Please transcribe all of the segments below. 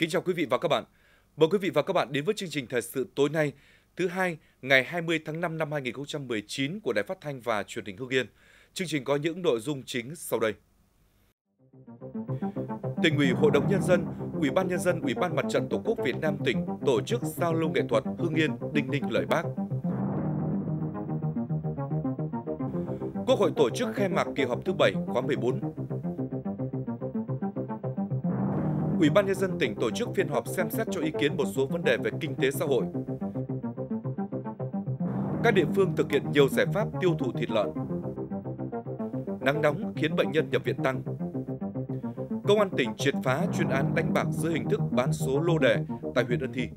Kính chào quý vị và các bạn. Mời quý vị và các bạn đến với chương trình thời sự tối nay, thứ hai, ngày 20 tháng 5 năm 2019 của Đài Phát thanh và Truyền hình Hưng Yên. Chương trình có những nội dung chính sau đây. Tỉnh ủy Hội đồng Nhân dân, Ủy ban Nhân dân, Ủy ban Mặt trận Tổ quốc Việt Nam tỉnh tổ chức giao lưu nghệ thuật Hưng Yên, Đinh Ninh lời bác. Quốc hội tổ chức khai mạc kỳ họp thứ 7 khóa 14 Ủy ban nhân dân tỉnh tổ chức phiên họp xem xét cho ý kiến một số vấn đề về kinh tế xã hội. Các địa phương thực hiện nhiều giải pháp tiêu thụ thịt lợn. Nắng nóng khiến bệnh nhân nhập viện tăng. Công an tỉnh triệt phá chuyên án đánh bạc dưới hình thức bán số lô đề tại huyện Ân Thi.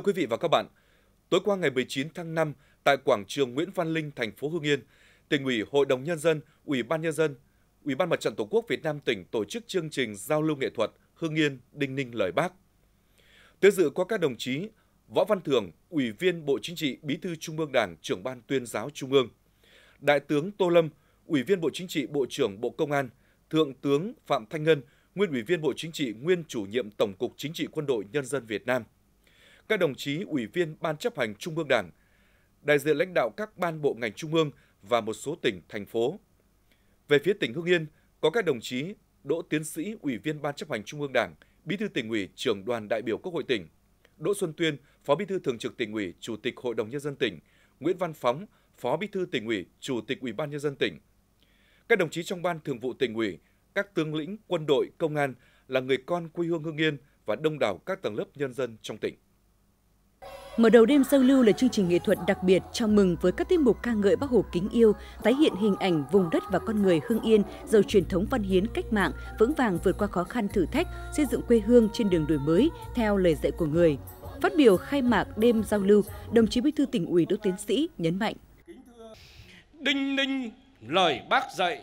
Thưa quý vị và các bạn, tối qua ngày 19 tháng 5 tại quảng trường Nguyễn Văn Linh, thành phố Hưng Yên, tỉnh ủy, hội đồng nhân dân, ủy ban nhân dân, ủy ban mặt trận tổ quốc Việt Nam tỉnh tổ chức chương trình giao lưu nghệ thuật Hưng Yên Đinh Ninh lời Bác. Tới dự có các đồng chí Võ Văn thường Ủy viên Bộ Chính trị, Bí thư Trung ương Đảng, trưởng ban tuyên giáo Trung ương, Đại tướng Tô Lâm, Ủy viên Bộ Chính trị, Bộ trưởng Bộ Công an, Thượng tướng Phạm Thanh Ngân, nguyên Ủy viên Bộ Chính trị, nguyên chủ nhiệm Tổng cục Chính trị Quân đội Nhân dân Việt Nam – các đồng chí ủy viên Ban chấp hành Trung ương Đảng, đại diện lãnh đạo các ban bộ ngành trung ương và một số tỉnh, thành phố. Về phía tỉnh hương Yên, có các đồng chí Đỗ Tiến Sĩ, Ủy viên Ban chấp hành Trung ương Đảng, Bí thư tỉnh ủy, trưởng đoàn đại biểu Quốc hội tỉnh, Đỗ Xuân Tuyên, Phó Bí thư Thường trực tỉnh ủy, Chủ tịch Hội đồng nhân dân tỉnh, Nguyễn Văn Phóng, Phó Bí thư tỉnh ủy, Chủ tịch Ủy ban nhân dân tỉnh. Các đồng chí trong ban thường vụ tỉnh ủy, các tướng lĩnh quân đội, công an là người con quê hương hương Yên và đông đảo các tầng lớp nhân dân trong tỉnh. Mở đầu đêm giao lưu là chương trình nghệ thuật đặc biệt chào mừng với các tiết mục ca ngợi Bác Hồ kính yêu, tái hiện hình ảnh vùng đất và con người Hưng Yên giàu truyền thống văn hiến cách mạng, vững vàng vượt qua khó khăn thử thách, xây dựng quê hương trên đường đổi mới theo lời dạy của người. Phát biểu khai mạc đêm giao lưu, đồng chí Bí thư tỉnh ủy Đỗ Tiến Sĩ nhấn mạnh: Đinh ninh lời Bác dạy,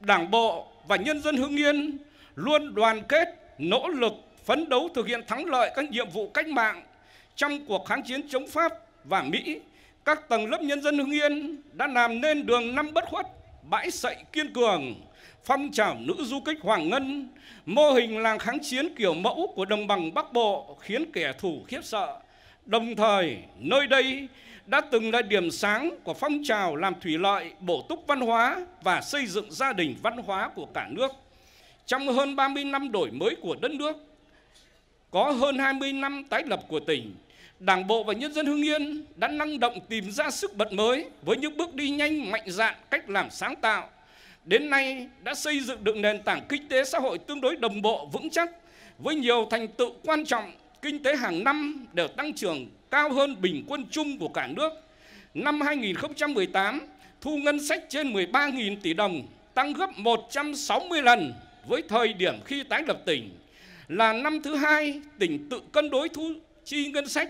Đảng bộ và nhân dân Hưng Yên luôn đoàn kết, nỗ lực phấn đấu thực hiện thắng lợi các nhiệm vụ cách mạng trong cuộc kháng chiến chống Pháp và Mỹ, các tầng lớp nhân dân Hưng Yên đã làm nên đường năm bất khuất, bãi sậy kiên cường, phong trào nữ du kích Hoàng Ngân, mô hình làng kháng chiến kiểu mẫu của đồng bằng Bắc Bộ khiến kẻ thù khiếp sợ. Đồng thời, nơi đây đã từng là điểm sáng của phong trào làm thủy lợi, bổ túc văn hóa và xây dựng gia đình văn hóa của cả nước. Trong hơn 30 năm đổi mới của đất nước, có hơn 20 năm tái lập của tỉnh, Đảng bộ và nhân dân Hưng Yên đã năng động tìm ra sức bật mới với những bước đi nhanh, mạnh dạn, cách làm sáng tạo. Đến nay đã xây dựng được nền tảng kinh tế xã hội tương đối đồng bộ, vững chắc với nhiều thành tựu quan trọng, kinh tế hàng năm đều tăng trưởng cao hơn bình quân chung của cả nước. Năm 2018, thu ngân sách trên 13.000 tỷ đồng, tăng gấp 160 lần với thời điểm khi tái lập tỉnh, là năm thứ hai tỉnh tự cân đối thu chi ngân sách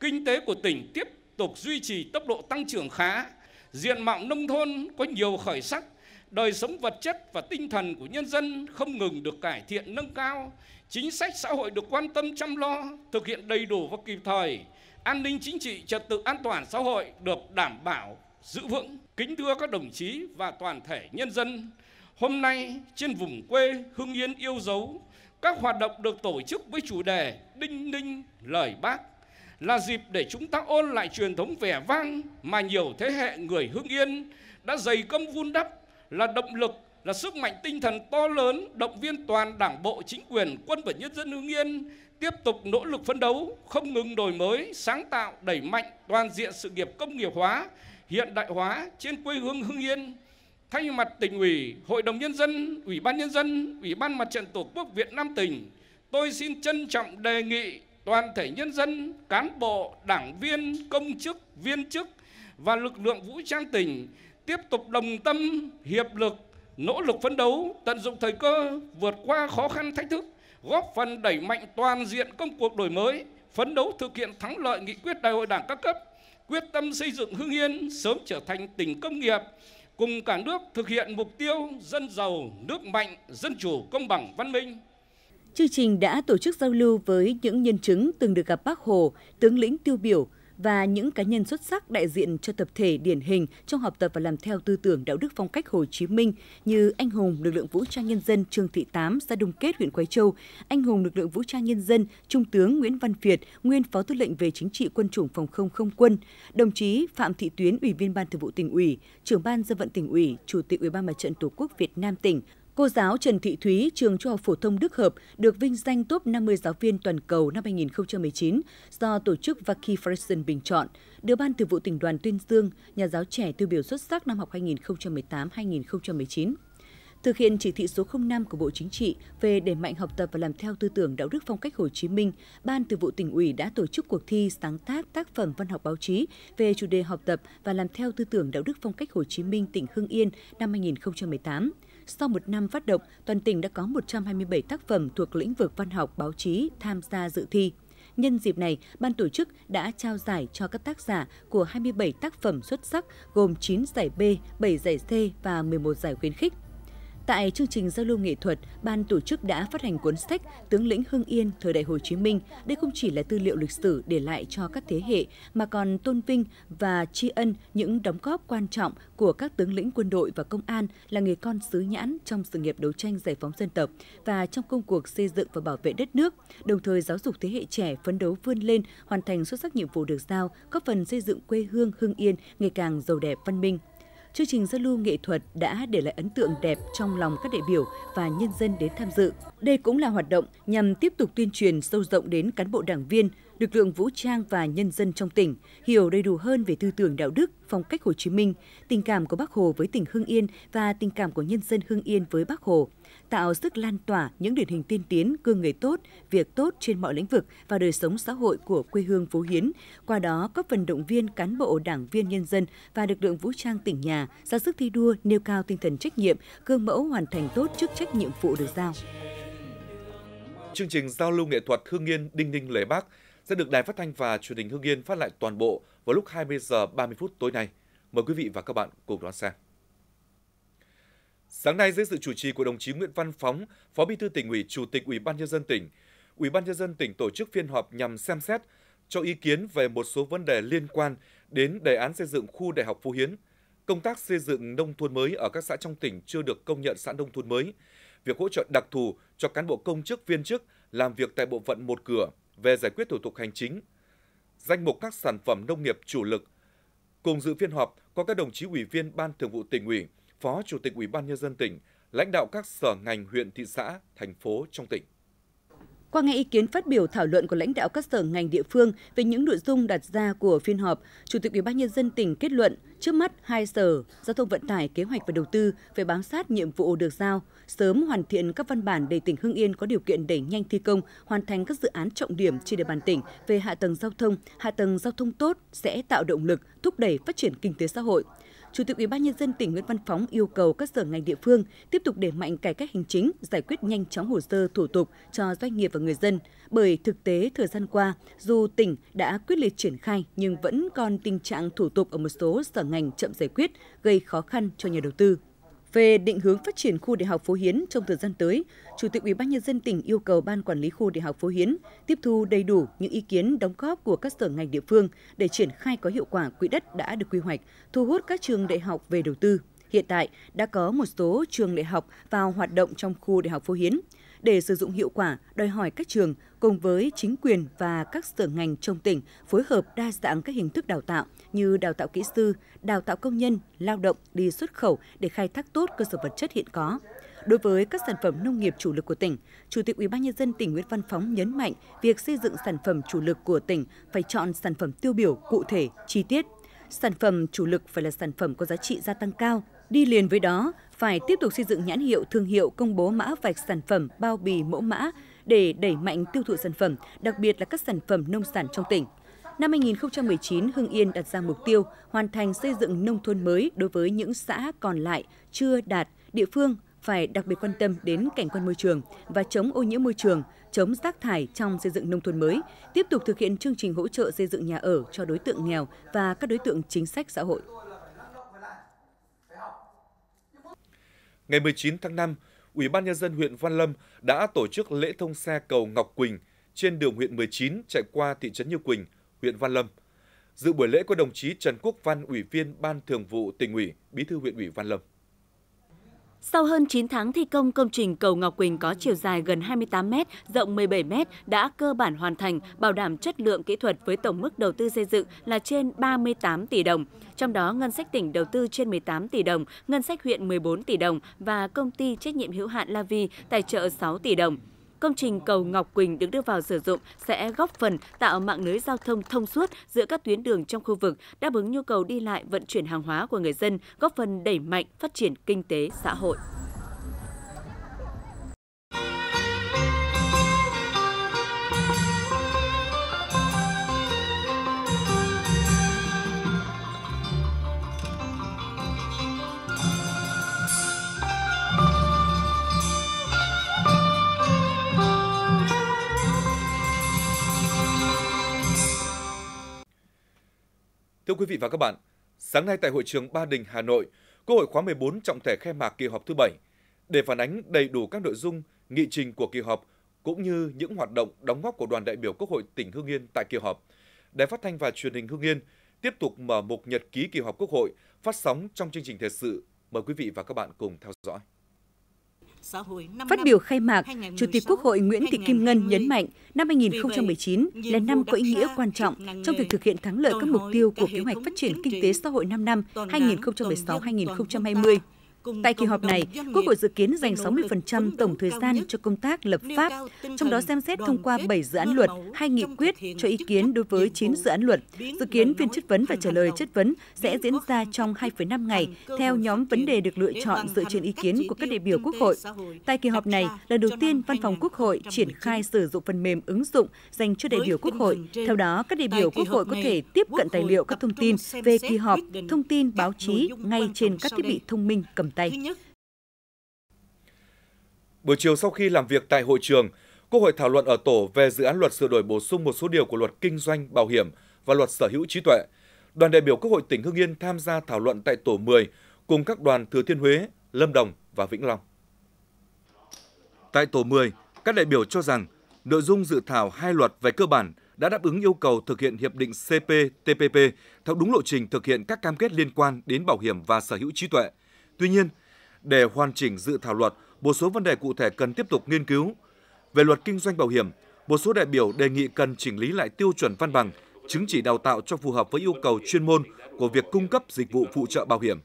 kinh tế của tỉnh tiếp tục duy trì tốc độ tăng trưởng khá, diện mạo nông thôn có nhiều khởi sắc, đời sống vật chất và tinh thần của nhân dân không ngừng được cải thiện nâng cao, chính sách xã hội được quan tâm chăm lo, thực hiện đầy đủ và kịp thời, an ninh chính trị, trật tự an toàn xã hội được đảm bảo, giữ vững. Kính thưa các đồng chí và toàn thể nhân dân, hôm nay trên vùng quê Hưng Yên yêu dấu, các hoạt động được tổ chức với chủ đề Đinh Ninh lời Bác là dịp để chúng ta ôn lại truyền thống vẻ vang mà nhiều thế hệ người Hưng Yên đã dày công vun đắp là động lực, là sức mạnh tinh thần to lớn động viên toàn đảng bộ, chính quyền, quân và nhân dân Hưng Yên tiếp tục nỗ lực phấn đấu, không ngừng đổi mới, sáng tạo, đẩy mạnh toàn diện sự nghiệp công nghiệp hóa, hiện đại hóa trên quê hương Hưng Yên. Thay mặt tỉnh ủy, Hội đồng Nhân dân, Ủy ban Nhân dân, Ủy ban Mặt trận Tổ quốc Việt Nam tỉnh, tôi xin trân trọng đề nghị toàn thể nhân dân, cán bộ, đảng viên, công chức, viên chức và lực lượng vũ trang tỉnh tiếp tục đồng tâm, hiệp lực, nỗ lực phấn đấu, tận dụng thời cơ, vượt qua khó khăn thách thức, góp phần đẩy mạnh toàn diện công cuộc đổi mới, phấn đấu thực hiện thắng lợi nghị quyết đại hội đảng các cấp, quyết tâm xây dựng Hưng Yên sớm trở thành tỉnh công nghiệp, cùng cả nước thực hiện mục tiêu dân giàu, nước mạnh, dân chủ, công bằng, văn minh. Chương trình đã tổ chức giao lưu với những nhân chứng từng được gặp Bác Hồ, tướng lĩnh tiêu biểu và những cá nhân xuất sắc đại diện cho tập thể điển hình trong học tập và làm theo tư tưởng đạo đức phong cách Hồ Chí Minh như anh hùng lực lượng vũ trang nhân dân Trương Thị Tám, xã Đông Kết, huyện Quế Châu, anh hùng lực lượng vũ trang nhân dân Trung tướng Nguyễn Văn Việt, nguyên Phó Tư lệnh về Chính trị Quân chủng Phòng không Không quân, đồng chí Phạm Thị Tuyến, Ủy viên Ban Thường vụ Tỉnh ủy, Trưởng ban Dân vận Tỉnh ủy, Chủ tịch Ủy ban Mặt trận Tổ quốc Việt Nam tỉnh, Cô giáo Trần Thị Thúy, trường Trung học phổ thông Đức Hợp được vinh danh top 50 giáo viên toàn cầu năm 2019 do tổ chức Vaki Fresen bình chọn, được Ban Thường vụ tỉnh đoàn tuyên dương nhà giáo trẻ tiêu biểu xuất sắc năm học 2018-2019 thực hiện chỉ thị số 05 của Bộ Chính trị về đẩy mạnh học tập và làm theo tư tưởng đạo đức phong cách Hồ Chí Minh, Ban Thường vụ tỉnh ủy đã tổ chức cuộc thi sáng tác tác phẩm văn học báo chí về chủ đề học tập và làm theo tư tưởng đạo đức phong cách Hồ Chí Minh tỉnh Hưng Yên năm 2018. Sau một năm phát động, toàn tỉnh đã có 127 tác phẩm thuộc lĩnh vực văn học, báo chí tham gia dự thi. Nhân dịp này, ban tổ chức đã trao giải cho các tác giả của 27 tác phẩm xuất sắc gồm 9 giải B, 7 giải C và 11 giải khuyến khích. Tại chương trình giao lưu nghệ thuật, ban tổ chức đã phát hành cuốn sách Tướng lĩnh Hưng Yên thời đại Hồ Chí Minh. Đây không chỉ là tư liệu lịch sử để lại cho các thế hệ mà còn tôn vinh và tri ân những đóng góp quan trọng của các tướng lĩnh quân đội và công an là người con xứ nhãn trong sự nghiệp đấu tranh giải phóng dân tộc và trong công cuộc xây dựng và bảo vệ đất nước, đồng thời giáo dục thế hệ trẻ phấn đấu vươn lên, hoàn thành xuất sắc nhiệm vụ được giao, góp phần xây dựng quê hương Hưng Yên ngày càng giàu đẹp văn minh chương trình giao lưu nghệ thuật đã để lại ấn tượng đẹp trong lòng các đại biểu và nhân dân đến tham dự. Đây cũng là hoạt động nhằm tiếp tục tuyên truyền sâu rộng đến cán bộ đảng viên, lực lượng vũ trang và nhân dân trong tỉnh hiểu đầy đủ hơn về tư tưởng đạo đức, phong cách Hồ Chí Minh, tình cảm của Bác Hồ với tỉnh Hưng Yên và tình cảm của nhân dân Hưng Yên với Bác Hồ tạo sức lan tỏa những điển hình tiên tiến, gương người tốt, việc tốt trên mọi lĩnh vực và đời sống xã hội của quê hương Phú Hiến, qua đó góp phần động viên cán bộ, đảng viên nhân dân và lực lượng vũ trang tỉnh nhà ra sức thi đua, nêu cao tinh thần trách nhiệm, gương mẫu hoàn thành tốt chức trách nhiệm vụ được giao. Chương trình giao lưu nghệ thuật Hương Yên Đinh Ninh Lời Bác sẽ được Đài Phát thanh và Truyền hình Hương Yên phát lại toàn bộ vào lúc 20 giờ 30 phút tối nay. Mời quý vị và các bạn cùng đón xem. Sáng nay dưới sự chủ trì của đồng chí Nguyễn Văn Phóng, Phó Bí thư tỉnh ủy, Chủ tịch Ủy ban nhân dân tỉnh, Ủy ban nhân dân tỉnh tổ chức phiên họp nhằm xem xét cho ý kiến về một số vấn đề liên quan đến đề án xây dựng khu Đại học Phú Hiến. Công tác xây dựng nông thôn mới ở các xã trong tỉnh chưa được công nhận xã nông thôn mới. Việc hỗ trợ đặc thù cho cán bộ công chức viên chức làm việc tại bộ phận một cửa về giải quyết thủ tục hành chính. Danh mục các sản phẩm nông nghiệp chủ lực. Cùng dự phiên họp có các đồng chí ủy viên Ban Thường vụ tỉnh ủy, Phó Chủ tịch Ủy ban nhân dân tỉnh, lãnh đạo các sở ngành, huyện, thị xã, thành phố trong tỉnh. Qua nghe ý kiến phát biểu thảo luận của lãnh đạo các sở ngành địa phương về những nội dung đặt ra của phiên họp, Chủ tịch Ủy ban nhân dân tỉnh kết luận trước mắt hai sở Giao thông Vận tải, Kế hoạch và Đầu tư phải bám sát nhiệm vụ được giao, sớm hoàn thiện các văn bản để tỉnh Hưng Yên có điều kiện đẩy nhanh thi công, hoàn thành các dự án trọng điểm trên địa bàn tỉnh về hạ tầng giao thông, hạ tầng giao thông tốt sẽ tạo động lực thúc đẩy phát triển kinh tế xã hội. Chủ tịch Ủy ban nhân dân tỉnh Nguyễn Văn Phóng yêu cầu các sở ngành địa phương tiếp tục đẩy mạnh cải cách hành chính, giải quyết nhanh chóng hồ sơ thủ tục cho doanh nghiệp và người dân, bởi thực tế thời gian qua, dù tỉnh đã quyết liệt triển khai nhưng vẫn còn tình trạng thủ tục ở một số sở ngành chậm giải quyết, gây khó khăn cho nhà đầu tư về định hướng phát triển khu đại học Phố Hiến trong thời gian tới, Chủ tịch UBND tỉnh yêu cầu Ban Quản lý khu đại học Phố Hiến tiếp thu đầy đủ những ý kiến đóng góp của các sở ngành địa phương để triển khai có hiệu quả quỹ đất đã được quy hoạch, thu hút các trường đại học về đầu tư. Hiện tại, đã có một số trường đại học vào hoạt động trong khu đại học Phố Hiến để sử dụng hiệu quả đòi hỏi các trường cùng với chính quyền và các sở ngành trong tỉnh phối hợp đa dạng các hình thức đào tạo như đào tạo kỹ sư, đào tạo công nhân, lao động đi xuất khẩu để khai thác tốt cơ sở vật chất hiện có. Đối với các sản phẩm nông nghiệp chủ lực của tỉnh, Chủ tịch UBND tỉnh Nguyễn Văn Phóng nhấn mạnh việc xây dựng sản phẩm chủ lực của tỉnh phải chọn sản phẩm tiêu biểu cụ thể, chi tiết. Sản phẩm chủ lực phải là sản phẩm có giá trị gia tăng cao, Đi liền với đó, phải tiếp tục xây dựng nhãn hiệu thương hiệu công bố mã vạch sản phẩm bao bì mẫu mã để đẩy mạnh tiêu thụ sản phẩm, đặc biệt là các sản phẩm nông sản trong tỉnh. Năm 2019, Hưng Yên đặt ra mục tiêu hoàn thành xây dựng nông thôn mới đối với những xã còn lại chưa đạt, địa phương phải đặc biệt quan tâm đến cảnh quan môi trường và chống ô nhiễm môi trường, chống rác thải trong xây dựng nông thôn mới, tiếp tục thực hiện chương trình hỗ trợ xây dựng nhà ở cho đối tượng nghèo và các đối tượng chính sách xã hội. Ngày 19 tháng 5, Ủy ban nhân dân huyện Văn Lâm đã tổ chức lễ thông xe cầu Ngọc Quỳnh trên đường huyện 19 chạy qua thị trấn Như Quỳnh, huyện Văn Lâm. Dự buổi lễ có đồng chí Trần Quốc Văn, Ủy viên Ban Thường vụ Tỉnh ủy, Bí thư huyện ủy Văn Lâm. Sau hơn 9 tháng thi công, công trình cầu Ngọc Quỳnh có chiều dài gần 28 m, rộng 17 m đã cơ bản hoàn thành, bảo đảm chất lượng kỹ thuật với tổng mức đầu tư xây dựng là trên 38 tỷ đồng. Trong đó, ngân sách tỉnh đầu tư trên 18 tỷ đồng, ngân sách huyện 14 tỷ đồng và công ty trách nhiệm hữu hạn La Vi tài trợ 6 tỷ đồng. Công trình cầu Ngọc Quỳnh được đưa vào sử dụng sẽ góp phần tạo mạng lưới giao thông thông suốt giữa các tuyến đường trong khu vực, đáp ứng nhu cầu đi lại vận chuyển hàng hóa của người dân, góp phần đẩy mạnh phát triển kinh tế xã hội. Thưa quý vị và các bạn, sáng nay tại hội trường Ba Đình, Hà Nội, Quốc hội khóa 14 trọng thể khai mạc kỳ họp thứ bảy Để phản ánh đầy đủ các nội dung, nghị trình của kỳ họp cũng như những hoạt động đóng góp của đoàn đại biểu Quốc hội tỉnh hương Yên tại kỳ họp, Đài Phát thanh và Truyền hình hương Yên tiếp tục mở mục nhật ký kỳ họp Quốc hội phát sóng trong chương trình thời sự. Mời quý vị và các bạn cùng theo dõi. Phát biểu khai mạc, Chủ tịch Quốc hội Nguyễn Thị Kim Ngân nhấn mạnh năm 2019 là năm có ý nghĩa quan trọng trong việc thực hiện thắng lợi các mục tiêu của kế hoạch phát triển kinh tế xã hội 5 năm 2016-2020. Tại kỳ họp này, Quốc hội dự kiến dành 60% tổng thời gian cho công tác lập pháp, trong đó xem xét thông qua 7 dự án luật, hai nghị quyết cho ý kiến đối với 9 dự án luật. Dự kiến phiên chất vấn và trả lời chất vấn sẽ diễn ra trong 2,5 ngày theo nhóm vấn đề được lựa chọn dựa trên ý kiến của các đại biểu Quốc hội. Tại kỳ họp này, lần đầu tiên Văn phòng Quốc hội triển khai sử dụng phần mềm ứng dụng dành cho đại biểu Quốc hội. Theo đó, các đại biểu Quốc hội có thể tiếp cận tài liệu các thông tin về kỳ họp, thông tin báo chí ngay trên các thiết bị thông minh cầm Tây. Buổi chiều sau khi làm việc tại hội trường, Quốc hội thảo luận ở tổ về dự án luật sửa đổi bổ sung một số điều của luật kinh doanh bảo hiểm và luật sở hữu trí tuệ. Đoàn đại biểu Quốc hội tỉnh Hưng Yên tham gia thảo luận tại tổ 10 cùng các đoàn Thừa Thiên Huế, Lâm Đồng và Vĩnh Long. Tại tổ 10, các đại biểu cho rằng nội dung dự thảo hai luật về cơ bản đã đáp ứng yêu cầu thực hiện hiệp định CPTPP theo đúng lộ trình thực hiện các cam kết liên quan đến bảo hiểm và sở hữu trí tuệ – Tuy nhiên, để hoàn chỉnh dự thảo luật, một số vấn đề cụ thể cần tiếp tục nghiên cứu. Về luật kinh doanh bảo hiểm, một số đại biểu đề nghị cần chỉnh lý lại tiêu chuẩn văn bằng, chứng chỉ đào tạo cho phù hợp với yêu cầu chuyên môn của việc cung cấp dịch vụ phụ trợ bảo hiểm.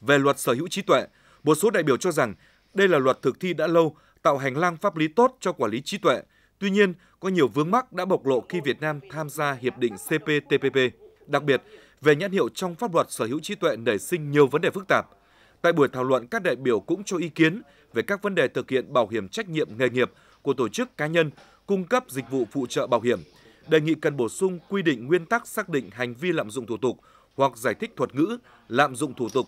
Về luật sở hữu trí tuệ, một số đại biểu cho rằng đây là luật thực thi đã lâu, tạo hành lang pháp lý tốt cho quản lý trí tuệ. Tuy nhiên, có nhiều vướng mắc đã bộc lộ khi Việt Nam tham gia hiệp định CPTPP. Đặc biệt, về nhãn hiệu trong pháp luật sở hữu trí tuệ nảy sinh nhiều vấn đề phức tạp. Tại buổi thảo luận, các đại biểu cũng cho ý kiến về các vấn đề thực hiện bảo hiểm trách nhiệm nghề nghiệp của tổ chức cá nhân cung cấp dịch vụ phụ trợ bảo hiểm, đề nghị cần bổ sung quy định nguyên tắc xác định hành vi lạm dụng thủ tục hoặc giải thích thuật ngữ lạm dụng thủ tục,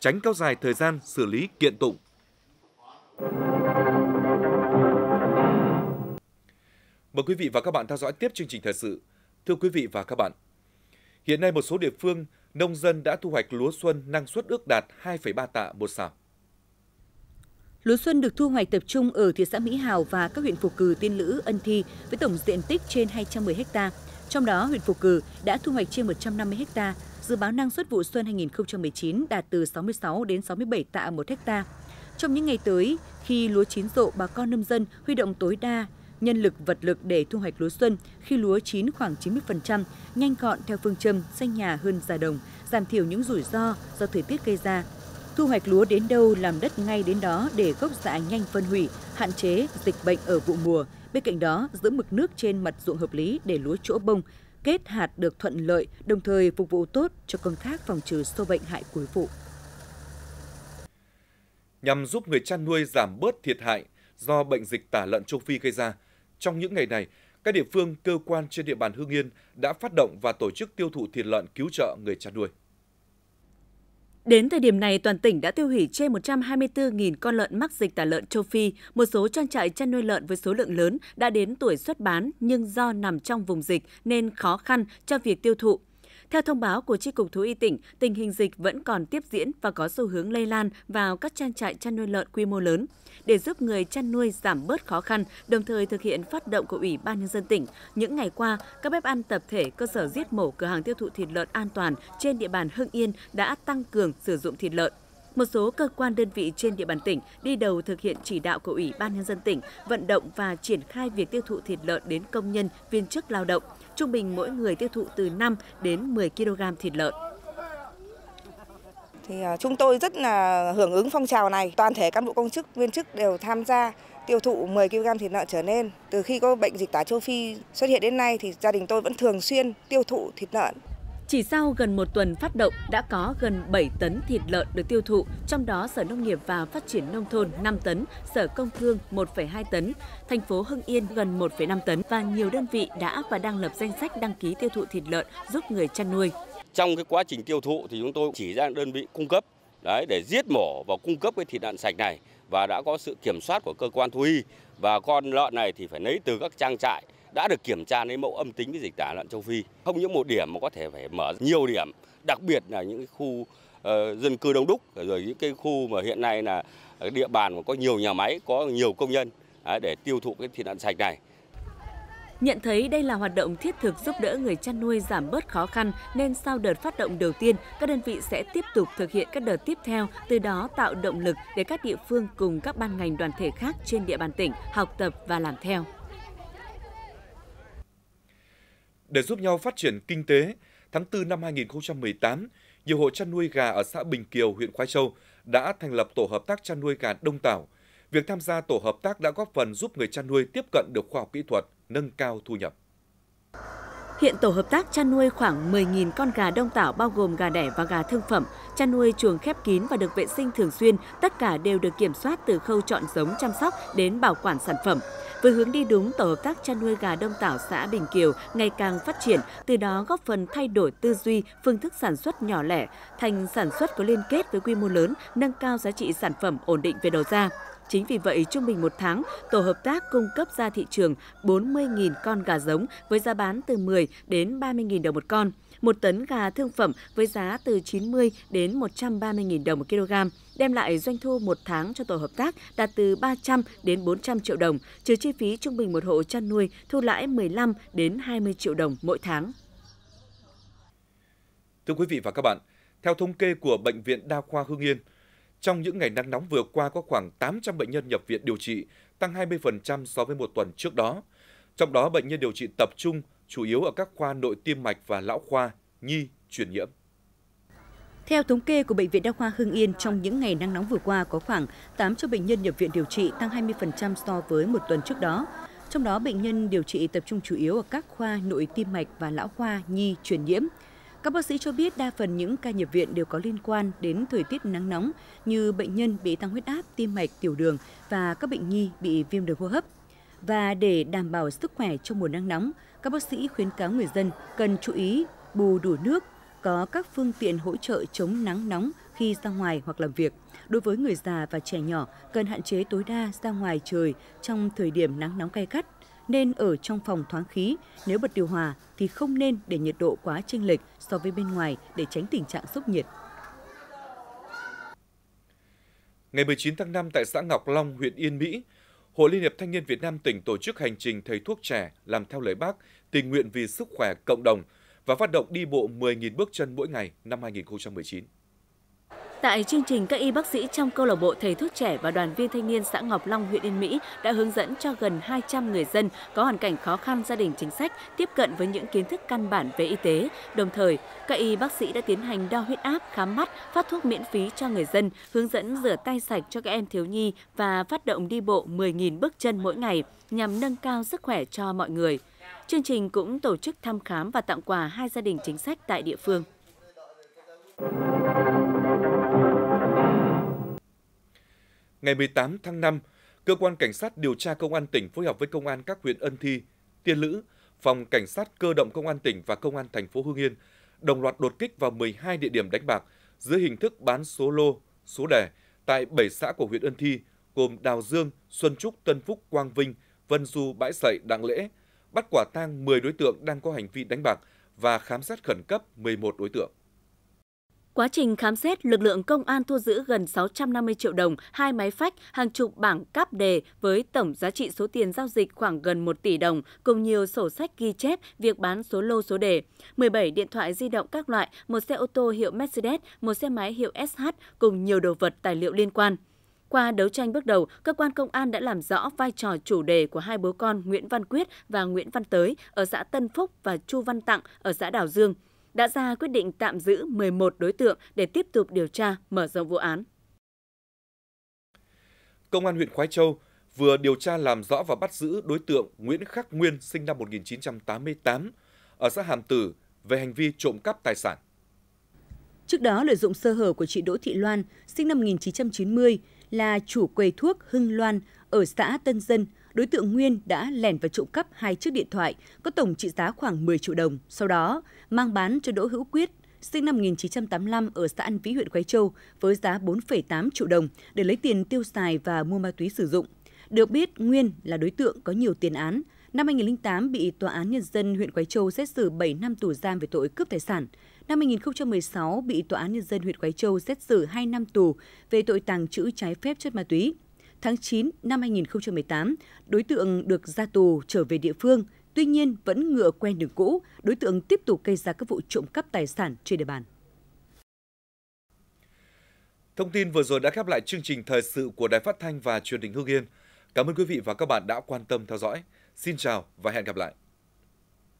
tránh kéo dài thời gian xử lý kiện tụng. Mời quý vị và các bạn theo dõi tiếp chương trình thời sự. Thưa quý vị và các bạn, Hiện nay một số địa phương, nông dân đã thu hoạch lúa xuân năng suất ước đạt 2,3 tạ một sào. Lúa xuân được thu hoạch tập trung ở thị xã Mỹ Hào và các huyện phục Cử, Tiên Lữ, Ân Thi với tổng diện tích trên 210 ha. Trong đó, huyện phục Cử đã thu hoạch trên 150 ha, dự báo năng suất vụ xuân 2019 đạt từ 66 đến 67 tạ một ha. Trong những ngày tới, khi lúa chín rộ, bà con nông dân huy động tối đa nhân lực vật lực để thu hoạch lúa xuân khi lúa chín khoảng 90%, nhanh gọn theo phương châm xanh nhà hơn già đồng, giảm thiểu những rủi ro do thời tiết gây ra. Thu hoạch lúa đến đâu làm đất ngay đến đó để gốc rạ nhanh phân hủy, hạn chế dịch bệnh ở vụ mùa. Bên cạnh đó, giữ mực nước trên mặt ruộng hợp lý để lúa chỗ bông, kết hạt được thuận lợi, đồng thời phục vụ tốt cho công tác phòng trừ sâu bệnh hại cuối vụ. Nhằm giúp người chăn nuôi giảm bớt thiệt hại do bệnh dịch tả lợn châu Phi gây ra, trong những ngày này, các địa phương, cơ quan trên địa bàn hương Yên đã phát động và tổ chức tiêu thụ thịt lợn cứu trợ người chăn nuôi. Đến thời điểm này, toàn tỉnh đã tiêu hủy trên 124.000 con lợn mắc dịch tả lợn châu Phi. Một số trang trại chăn nuôi lợn với số lượng lớn đã đến tuổi xuất bán nhưng do nằm trong vùng dịch nên khó khăn cho việc tiêu thụ. Theo thông báo của tri cục Thú y tỉnh, tình hình dịch vẫn còn tiếp diễn và có xu hướng lây lan vào các trang trại chăn nuôi lợn quy mô lớn. Để giúp người chăn nuôi giảm bớt khó khăn, đồng thời thực hiện phát động của Ủy ban Nhân dân tỉnh, những ngày qua, các bếp ăn tập thể, cơ sở giết mổ, cửa hàng tiêu thụ thịt lợn an toàn trên địa bàn Hưng Yên đã tăng cường sử dụng thịt lợn một số cơ quan đơn vị trên địa bàn tỉnh đi đầu thực hiện chỉ đạo của Ủy ban Nhân dân tỉnh vận động và triển khai việc tiêu thụ thịt lợn đến công nhân, viên chức lao động trung bình mỗi người tiêu thụ từ 5 đến 10 kg thịt lợn. Thì à, chúng tôi rất là hưởng ứng phong trào này, toàn thể cán bộ công chức, viên chức đều tham gia tiêu thụ 10 kg thịt lợn trở nên. Từ khi có bệnh dịch tả châu Phi xuất hiện đến nay thì gia đình tôi vẫn thường xuyên tiêu thụ thịt lợn. Chỉ sau gần một tuần phát động đã có gần 7 tấn thịt lợn được tiêu thụ, trong đó Sở Nông nghiệp và Phát triển Nông thôn 5 tấn, Sở Công Thương 1,2 tấn, thành phố Hưng Yên gần 1,5 tấn và nhiều đơn vị đã và đang lập danh sách đăng ký tiêu thụ thịt lợn giúp người chăn nuôi. Trong cái quá trình tiêu thụ thì chúng tôi chỉ ra đơn vị cung cấp đấy để giết mổ và cung cấp cái thịt lợn sạch này và đã có sự kiểm soát của cơ quan thú y và con lợn này thì phải lấy từ các trang trại đã được kiểm tra lấy mẫu âm tính với dịch tả lợn châu Phi. Không những một điểm mà có thể phải mở nhiều điểm, đặc biệt là những khu uh, dân cư đông đúc rồi những cái khu mà hiện nay là địa bàn mà có nhiều nhà máy, có nhiều công nhân uh, để tiêu thụ cái thịt lợn sạch này. Nhận thấy đây là hoạt động thiết thực giúp đỡ người chăn nuôi giảm bớt khó khăn nên sau đợt phát động đầu tiên, các đơn vị sẽ tiếp tục thực hiện các đợt tiếp theo, từ đó tạo động lực để các địa phương cùng các ban ngành đoàn thể khác trên địa bàn tỉnh học tập và làm theo. Để giúp nhau phát triển kinh tế, tháng 4 năm 2018, nhiều hộ chăn nuôi gà ở xã Bình Kiều, huyện Khoái Châu đã thành lập tổ hợp tác chăn nuôi gà Đông Tảo. Việc tham gia tổ hợp tác đã góp phần giúp người chăn nuôi tiếp cận được khoa học kỹ thuật, nâng cao thu nhập. Hiện tổ hợp tác chăn nuôi khoảng 10.000 con gà đông tảo bao gồm gà đẻ và gà thương phẩm, chăn nuôi chuồng khép kín và được vệ sinh thường xuyên, tất cả đều được kiểm soát từ khâu chọn giống chăm sóc đến bảo quản sản phẩm. Với hướng đi đúng, tổ hợp tác chăn nuôi gà đông tảo xã Bình Kiều ngày càng phát triển, từ đó góp phần thay đổi tư duy, phương thức sản xuất nhỏ lẻ thành sản xuất có liên kết với quy mô lớn, nâng cao giá trị sản phẩm ổn định về đầu ra. Chính vì vậy, trung bình một tháng, tổ hợp tác cung cấp ra thị trường 40.000 con gà giống với giá bán từ 10 đến 30.000 đồng một con. 1 tấn gà thương phẩm với giá từ 90 đến 130.000 đồng một kg, đem lại doanh thu một tháng cho tổ hợp tác đạt từ 300 đến 400 triệu đồng, trừ chi phí trung bình một hộ chăn nuôi thu lãi 15 đến 20 triệu đồng mỗi tháng. Thưa quý vị và các bạn, theo thống kê của Bệnh viện Đa khoa Hương Yên, trong những ngày nắng nóng vừa qua có khoảng 800 bệnh nhân nhập viện điều trị, tăng 20% so với một tuần trước đó. Trong đó, bệnh nhân điều trị tập trung chủ yếu ở các khoa nội tiêm mạch và lão khoa, nhi, truyền nhiễm. Theo thống kê của Bệnh viện Đa khoa Hưng Yên, trong những ngày nắng nóng vừa qua có khoảng 800 bệnh nhân nhập viện điều trị tăng 20% so với một tuần trước đó. Trong đó, bệnh nhân điều trị tập trung chủ yếu ở các khoa nội tim mạch và lão khoa nhi truyền nhiễm. Các bác sĩ cho biết đa phần những ca nhập viện đều có liên quan đến thời tiết nắng nóng như bệnh nhân bị tăng huyết áp, tim mạch, tiểu đường và các bệnh nhi bị viêm đường hô hấp. Và để đảm bảo sức khỏe trong mùa nắng nóng, các bác sĩ khuyến cáo người dân cần chú ý bù đủ nước, có các phương tiện hỗ trợ chống nắng nóng khi ra ngoài hoặc làm việc. Đối với người già và trẻ nhỏ, cần hạn chế tối đa ra ngoài trời trong thời điểm nắng nóng gay gắt nên ở trong phòng thoáng khí, nếu bật điều hòa thì không nên để nhiệt độ quá chênh lệch so với bên ngoài để tránh tình trạng sốc nhiệt. Ngày 19 tháng 5 tại xã Ngọc Long, huyện Yên Mỹ, Hội Liên hiệp Thanh niên Việt Nam tỉnh tổ chức hành trình thầy thuốc trẻ làm theo lời bác, tình nguyện vì sức khỏe cộng đồng và phát động đi bộ 10.000 bước chân mỗi ngày năm 2019. Tại chương trình, các y bác sĩ trong câu lạc bộ thầy thuốc trẻ và đoàn viên thanh niên xã Ngọc Long, huyện Yên Mỹ đã hướng dẫn cho gần 200 người dân có hoàn cảnh khó khăn gia đình chính sách tiếp cận với những kiến thức căn bản về y tế. Đồng thời, các y bác sĩ đã tiến hành đo huyết áp, khám mắt, phát thuốc miễn phí cho người dân, hướng dẫn rửa tay sạch cho các em thiếu nhi và phát động đi bộ 10.000 bước chân mỗi ngày nhằm nâng cao sức khỏe cho mọi người. Chương trình cũng tổ chức thăm khám và tặng quà hai gia đình chính sách tại địa phương. ngày 18 tháng 5, Cơ quan Cảnh sát điều tra Công an tỉnh phối hợp với Công an các huyện Ân Thi, Tiên Lữ, Phòng Cảnh sát Cơ động Công an tỉnh và Công an thành phố Hưng Yên đồng loạt đột kích vào 12 địa điểm đánh bạc dưới hình thức bán số lô, số đề tại 7 xã của huyện Ân Thi gồm Đào Dương, Xuân Trúc, Tân Phúc, Quang Vinh, Vân Du, Bãi Sậy, Đặng Lễ, bắt quả tang 10 đối tượng đang có hành vi đánh bạc và khám xét khẩn cấp 11 đối tượng. Quá trình khám xét, lực lượng công an thu giữ gần 650 triệu đồng, hai máy phách, hàng chục bảng cáp đề với tổng giá trị số tiền giao dịch khoảng gần 1 tỷ đồng, cùng nhiều sổ sách ghi chép việc bán số lô số đề, 17 điện thoại di động các loại, một xe ô tô hiệu Mercedes, một xe máy hiệu SH cùng nhiều đồ vật tài liệu liên quan. Qua đấu tranh bước đầu, cơ quan công an đã làm rõ vai trò chủ đề của hai bố con Nguyễn Văn Quyết và Nguyễn Văn Tới ở xã Tân Phúc và Chu Văn Tặng ở xã Đảo Dương – đã ra quyết định tạm giữ 11 đối tượng để tiếp tục điều tra mở rộng vụ án. Công an huyện Khói Châu vừa điều tra làm rõ và bắt giữ đối tượng Nguyễn Khắc Nguyên sinh năm 1988 ở xã Hàm Tử về hành vi trộm cắp tài sản. Trước đó, lợi dụng sơ hở của chị Đỗ Thị Loan, sinh năm 1990, là chủ quầy thuốc Hưng Loan ở xã Tân Dân, đối tượng Nguyên đã lẻn vào trộm cắp hai chiếc điện thoại có tổng trị giá khoảng 10 triệu đồng, sau đó mang bán cho Đỗ Hữu Quyết sinh năm 1985 ở xã An Vĩ, huyện Quế Châu với giá 4,8 triệu đồng để lấy tiền tiêu xài và mua ma túy sử dụng. Được biết, Nguyên là đối tượng có nhiều tiền án. Năm 2008 bị Tòa án Nhân dân huyện Quế Châu xét xử 7 năm tù giam về tội cướp tài sản. Năm 2016 bị Tòa án Nhân dân huyện Quế Châu xét xử 2 năm tù về tội tàng trữ trái phép chất ma túy tháng 9 năm 2018, đối tượng được ra tù trở về địa phương, tuy nhiên vẫn ngựa quen đường cũ, đối tượng tiếp tục gây ra các vụ trộm cắp tài sản trên địa bàn. Thông tin vừa rồi đã khép lại chương trình thời sự của Đài Phát thanh và Truyền hình Hưng Yên. Cảm ơn quý vị và các bạn đã quan tâm theo dõi. Xin chào và hẹn gặp lại.